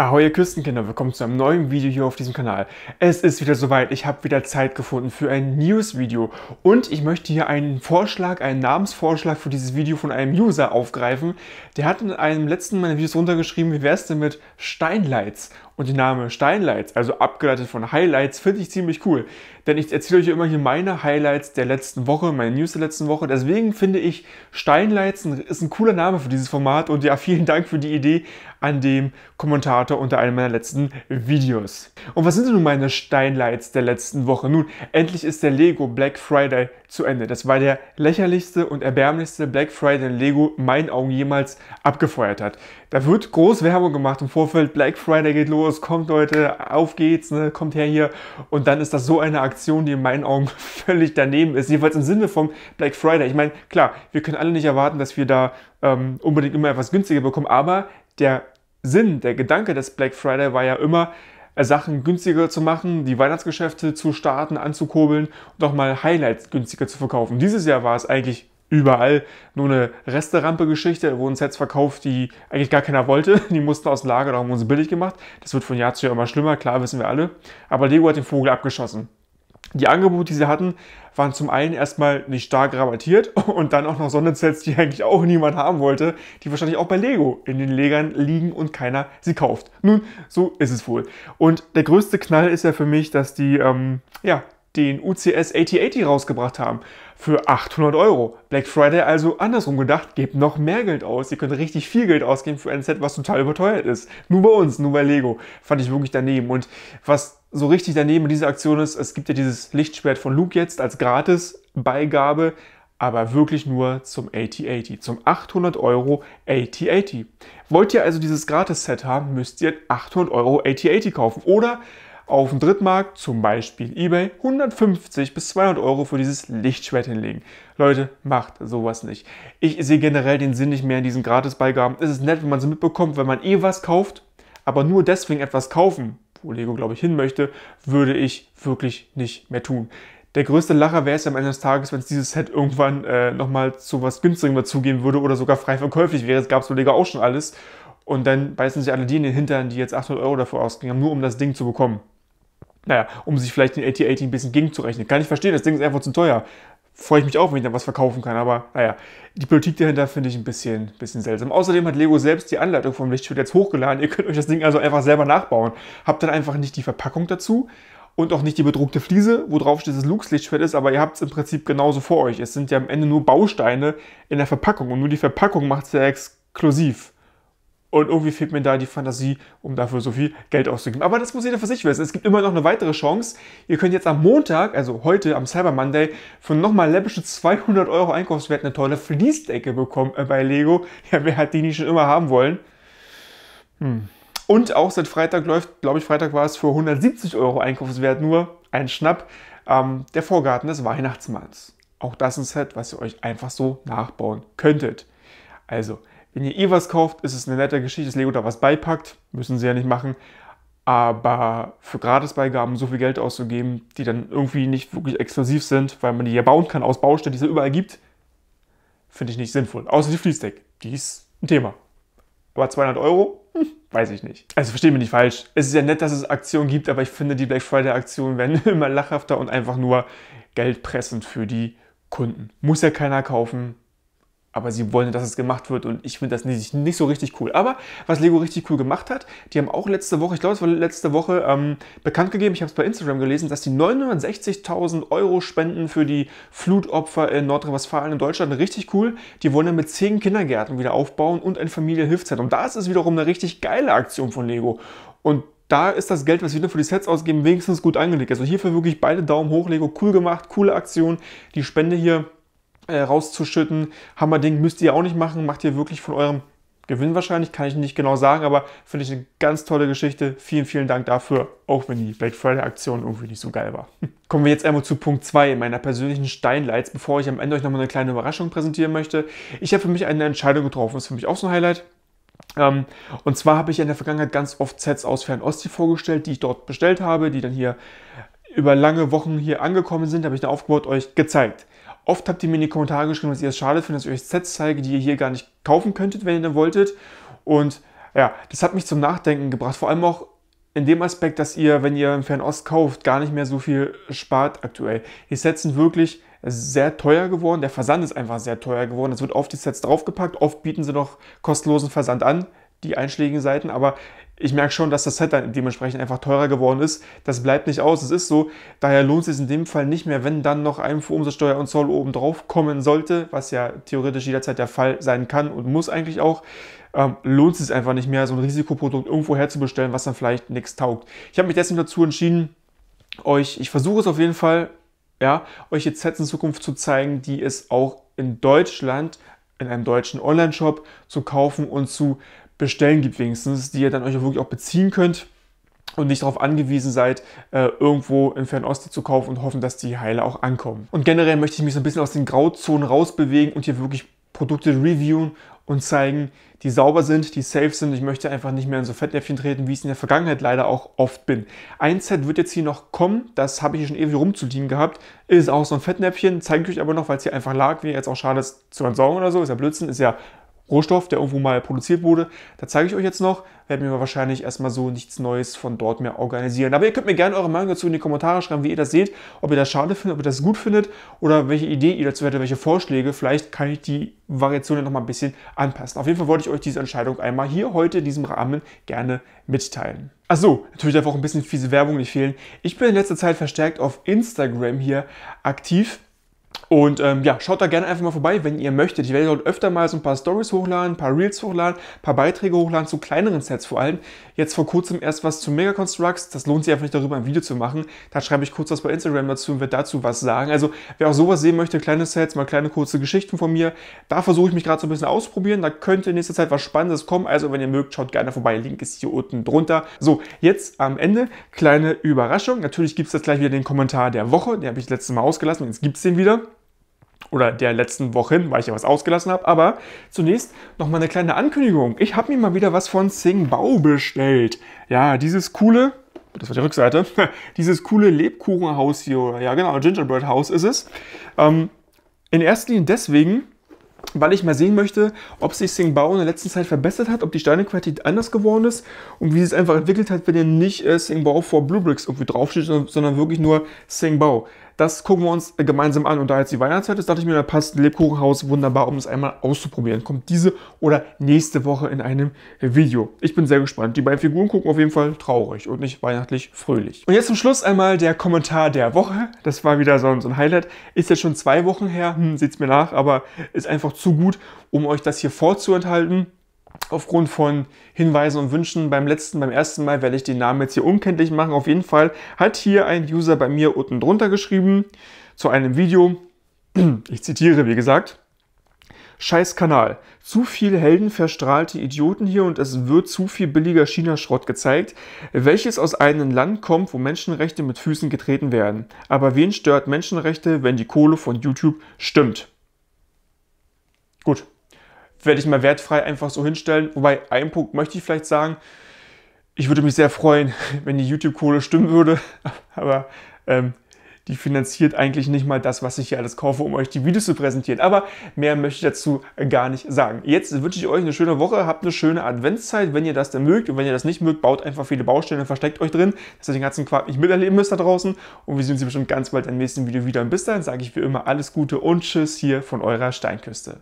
Ahoi ihr Küstenkinder, willkommen zu einem neuen Video hier auf diesem Kanal. Es ist wieder soweit, ich habe wieder Zeit gefunden für ein News-Video und ich möchte hier einen Vorschlag, einen Namensvorschlag für dieses Video von einem User aufgreifen. Der hat in einem letzten meiner Videos runtergeschrieben, wie wäre es denn mit Steinlights? Und die Name Steinlights, also abgeleitet von Highlights, finde ich ziemlich cool. Denn ich erzähle euch ja immer hier meine Highlights der letzten Woche, meine News der letzten Woche. Deswegen finde ich Steinlights ist ein cooler Name für dieses Format. Und ja, vielen Dank für die Idee an dem Kommentator unter einem meiner letzten Videos. Und was sind denn nun meine Steinlights der letzten Woche? Nun, endlich ist der Lego Black Friday zu Ende. Das war der lächerlichste und erbärmlichste Black Friday, den Lego in meinen Augen jemals abgefeuert hat. Da wird groß Werbung gemacht im Vorfeld, Black Friday geht los, kommt Leute, auf geht's, ne, kommt her hier. Und dann ist das so eine Aktion, die in meinen Augen völlig daneben ist, jedenfalls im Sinne vom Black Friday. Ich meine, klar, wir können alle nicht erwarten, dass wir da ähm, unbedingt immer etwas günstiger bekommen, aber der Sinn, der Gedanke des Black Friday war ja immer, äh, Sachen günstiger zu machen, die Weihnachtsgeschäfte zu starten, anzukurbeln und auch mal Highlights günstiger zu verkaufen. Dieses Jahr war es eigentlich überall nur eine Resterampe-Geschichte. Da wurden Sets verkauft, die eigentlich gar keiner wollte. Die mussten aus dem Lager, darum wurden sie billig gemacht. Das wird von Jahr zu Jahr immer schlimmer, klar wissen wir alle. Aber Lego hat den Vogel abgeschossen die Angebote, die sie hatten, waren zum einen erstmal nicht stark rabattiert und dann auch noch Sondersets, die eigentlich auch niemand haben wollte, die wahrscheinlich auch bei Lego in den Legern liegen und keiner sie kauft. Nun, so ist es wohl. Und der größte Knall ist ja für mich, dass die, ähm, ja, den UCS 8080 rausgebracht haben für 800 Euro. Black Friday also andersrum gedacht, gebt noch mehr Geld aus. Ihr könnt richtig viel Geld ausgeben für ein Set, was total überteuert ist. Nur bei uns, nur bei Lego. Fand ich wirklich daneben. Und was so richtig daneben diese Aktion ist, es gibt ja dieses Lichtschwert von Luke jetzt als Gratis-Beigabe, aber wirklich nur zum 8080, zum 800 Euro 8080. Wollt ihr also dieses Gratis-Set haben, müsst ihr 800 Euro 8080 kaufen oder auf dem Drittmarkt, zum Beispiel eBay, 150 bis 200 Euro für dieses Lichtschwert hinlegen. Leute, macht sowas nicht. Ich sehe generell den Sinn nicht mehr in diesen Gratis-Beigaben. Es ist nett, wenn man sie mitbekommt, wenn man eh was kauft, aber nur deswegen etwas kaufen, wo Lego, glaube ich, hin möchte, würde ich wirklich nicht mehr tun. Der größte Lacher wäre es am Ende des Tages, wenn es dieses Set irgendwann äh, nochmal zu was günstigem dazugehen würde oder sogar frei verkäuflich wäre. Es gab es bei Lego auch schon alles. Und dann beißen sich alle die in den Hintern, die jetzt 800 Euro dafür ausgegeben haben, nur um das Ding zu bekommen. Naja, um sich vielleicht den AT-80 ein bisschen gegenzurechnen. Kann ich verstehen, das Ding ist einfach zu teuer freue ich mich auch, wenn ich dann was verkaufen kann. Aber naja, die Politik dahinter finde ich ein bisschen, bisschen seltsam. Außerdem hat Lego selbst die Anleitung vom Lichtschwert jetzt hochgeladen. Ihr könnt euch das Ding also einfach selber nachbauen. Habt dann einfach nicht die Verpackung dazu und auch nicht die bedruckte Fliese, wo drauf steht, dass es Lux Lichtschwert ist, aber ihr habt es im Prinzip genauso vor euch. Es sind ja am Ende nur Bausteine in der Verpackung und nur die Verpackung macht es ja exklusiv. Und irgendwie fehlt mir da die Fantasie, um dafür so viel Geld auszugeben. Aber das muss jeder für sich wissen. Es gibt immer noch eine weitere Chance. Ihr könnt jetzt am Montag, also heute am Cyber Monday, für nochmal läppische 200 Euro Einkaufswert eine tolle Fließdecke bekommen äh, bei Lego. Ja, wer hat die nicht schon immer haben wollen? Hm. Und auch seit Freitag läuft, glaube ich, Freitag war es für 170 Euro Einkaufswert nur ein Schnapp, ähm, der Vorgarten des Weihnachtsmanns. Auch das ist ein Set, was ihr euch einfach so nachbauen könntet. Also, wenn ihr eh was kauft, ist es eine nette Geschichte, dass Lego da was beipackt. Müssen sie ja nicht machen. Aber für Gratisbeigaben so viel Geld auszugeben, die dann irgendwie nicht wirklich exklusiv sind, weil man die ja bauen kann aus Baustellen, die es ja überall gibt, finde ich nicht sinnvoll. Außer die Fließdeck. Die ist ein Thema. Aber 200 Euro? Hm, weiß ich nicht. Also versteht mich nicht falsch. Es ist ja nett, dass es Aktionen gibt, aber ich finde, die Black Friday-Aktionen werden immer lachhafter und einfach nur geldpressend für die Kunden. Muss ja keiner kaufen, aber sie wollen, dass es gemacht wird und ich finde das nicht, nicht so richtig cool. Aber was Lego richtig cool gemacht hat, die haben auch letzte Woche, ich glaube es war letzte Woche, ähm, bekannt gegeben, ich habe es bei Instagram gelesen, dass die 960.000 Euro spenden für die Flutopfer in Nordrhein-Westfalen in Deutschland. Richtig cool. Die wollen dann mit zehn Kindergärten wieder aufbauen und ein Familienhilfszentrum. Da ist es wiederum eine richtig geile Aktion von Lego. Und da ist das Geld, was wir nur für die Sets ausgeben, wenigstens gut angelegt. Also hierfür wirklich beide Daumen hoch, Lego, cool gemacht, coole Aktion. Die Spende hier äh, rauszuschütten. Hammerding müsst ihr auch nicht machen, macht ihr wirklich von eurem Gewinn wahrscheinlich, kann ich nicht genau sagen, aber finde ich eine ganz tolle Geschichte. Vielen, vielen Dank dafür, auch wenn die Black Friday Aktion irgendwie nicht so geil war. Kommen wir jetzt einmal zu Punkt 2 meiner persönlichen Steinleits, bevor ich am Ende euch nochmal eine kleine Überraschung präsentieren möchte. Ich habe für mich eine Entscheidung getroffen, das ist für mich auch so ein Highlight. Ähm, und zwar habe ich in der Vergangenheit ganz oft Sets aus Fernosti vorgestellt, die ich dort bestellt habe, die dann hier über lange Wochen hier angekommen sind, habe ich da aufgebaut euch gezeigt. Oft habt ihr mir in die Kommentare geschrieben, dass ihr es schade findet, dass ich euch Sets zeige, die ihr hier gar nicht kaufen könntet, wenn ihr denn wolltet. Und ja, das hat mich zum Nachdenken gebracht. Vor allem auch in dem Aspekt, dass ihr, wenn ihr im Fernost kauft, gar nicht mehr so viel spart aktuell. Die Sets sind wirklich sehr teuer geworden. Der Versand ist einfach sehr teuer geworden. Es wird auf die Sets draufgepackt. Oft bieten sie noch kostenlosen Versand an die einschlägigen Seiten, aber ich merke schon, dass das Set dann dementsprechend einfach teurer geworden ist. Das bleibt nicht aus, es ist so. Daher lohnt es sich in dem Fall nicht mehr, wenn dann noch ein Umsatzsteuer und Zoll oben drauf kommen sollte, was ja theoretisch jederzeit der Fall sein kann und muss eigentlich auch. Ähm, lohnt es sich einfach nicht mehr, so ein Risikoprodukt irgendwo herzubestellen, was dann vielleicht nichts taugt. Ich habe mich deswegen dazu entschieden, euch, ich versuche es auf jeden Fall, ja, euch jetzt Sets in Zukunft zu zeigen, die es auch in Deutschland in einem deutschen Online-Shop zu kaufen und zu Bestellen gibt wenigstens, die ihr dann euch auch wirklich auch beziehen könnt und nicht darauf angewiesen seid, äh, irgendwo in Fernost zu kaufen und hoffen, dass die Heile auch ankommen. Und generell möchte ich mich so ein bisschen aus den Grauzonen rausbewegen und hier wirklich Produkte reviewen und zeigen, die sauber sind, die safe sind. Ich möchte einfach nicht mehr in so Fettnäpfchen treten, wie ich es in der Vergangenheit leider auch oft bin. Ein Set wird jetzt hier noch kommen, das habe ich hier schon ewig rumzuliegen gehabt. Ist auch so ein Fettnäpfchen, zeige ich euch aber noch, weil es hier einfach lag, wäre jetzt auch schade, es zu entsorgen oder so, ist ja Blödsinn, ist ja Rohstoff, der irgendwo mal produziert wurde. Da zeige ich euch jetzt noch. Werden wir wahrscheinlich erstmal so nichts Neues von dort mehr organisieren. Aber ihr könnt mir gerne eure Meinung dazu in die Kommentare schreiben, wie ihr das seht, ob ihr das schade findet, ob ihr das gut findet oder welche Idee ihr dazu hättet, welche Vorschläge. Vielleicht kann ich die Variationen nochmal ein bisschen anpassen. Auf jeden Fall wollte ich euch diese Entscheidung einmal hier heute in diesem Rahmen gerne mitteilen. Achso, natürlich darf auch ein bisschen fiese Werbung nicht fehlen. Ich bin in letzter Zeit verstärkt auf Instagram hier aktiv und ähm, ja, schaut da gerne einfach mal vorbei, wenn ihr möchtet. Ich werde dort öfter mal so ein paar Stories hochladen, ein paar Reels hochladen, ein paar Beiträge hochladen zu kleineren Sets vor allem. Jetzt vor kurzem erst was zu Mega Constructs. Das lohnt sich einfach nicht darüber ein Video zu machen. Da schreibe ich kurz was bei Instagram dazu und werde dazu was sagen. Also wer auch sowas sehen möchte, kleine Sets, mal kleine kurze Geschichten von mir, da versuche ich mich gerade so ein bisschen ausprobieren. Da könnte in nächster Zeit was Spannendes kommen. Also wenn ihr mögt, schaut gerne vorbei. Link ist hier unten drunter. So, jetzt am Ende kleine Überraschung. Natürlich gibt es jetzt gleich wieder den Kommentar der Woche. Den habe ich letztes Mal ausgelassen und jetzt gibt es den wieder oder der letzten Wochen, weil ich ja was ausgelassen habe. Aber zunächst nochmal eine kleine Ankündigung. Ich habe mir mal wieder was von Singbao bestellt. Ja, dieses coole, das war die Rückseite, dieses coole Lebkuchenhaus hier, ja genau, Gingerbread House ist es. Ähm, in erster Linie deswegen, weil ich mal sehen möchte, ob sich Singbao in der letzten Zeit verbessert hat, ob die Steinequalität anders geworden ist und wie sie es einfach entwickelt hat, wenn ihr nicht äh, Singbao vor Bluebricks irgendwie draufsteht, sondern, wirklich nur Singbao. Das gucken wir uns gemeinsam an. Und da jetzt die Weihnachtszeit ist, dachte ich mir, da passt ein Lebkuchenhaus wunderbar, um es einmal auszuprobieren. Kommt diese oder nächste Woche in einem Video. Ich bin sehr gespannt. Die beiden Figuren gucken auf jeden Fall traurig und nicht weihnachtlich fröhlich. Und jetzt zum Schluss einmal der Kommentar der Woche. Das war wieder so ein Highlight. Ist jetzt schon zwei Wochen her. Hm, seht's mir nach, aber ist einfach zu gut, um euch das hier vorzuenthalten aufgrund von Hinweisen und Wünschen beim letzten, beim ersten Mal werde ich den Namen jetzt hier unkenntlich machen. Auf jeden Fall hat hier ein User bei mir unten drunter geschrieben zu einem Video. Ich zitiere, wie gesagt. Scheiß Kanal. Zu viel heldenverstrahlte Idioten hier und es wird zu viel billiger China-Schrott gezeigt, welches aus einem Land kommt, wo Menschenrechte mit Füßen getreten werden. Aber wen stört Menschenrechte, wenn die Kohle von YouTube stimmt? Gut, werde ich mal wertfrei einfach so hinstellen. Wobei, einen Punkt möchte ich vielleicht sagen. Ich würde mich sehr freuen, wenn die YouTube-Kohle stimmen würde, aber ähm, die finanziert eigentlich nicht mal das, was ich hier alles kaufe, um euch die Videos zu präsentieren. Aber mehr möchte ich dazu gar nicht sagen. Jetzt wünsche ich euch eine schöne Woche, habt eine schöne Adventszeit, wenn ihr das denn mögt. Und wenn ihr das nicht mögt, baut einfach viele Baustellen und versteckt euch drin, dass ihr den ganzen Quark nicht miterleben müsst da draußen. Und wir sehen uns bestimmt ganz bald im nächsten Video wieder. Und bis dahin sage ich wie immer alles Gute und Tschüss hier von eurer Steinküste.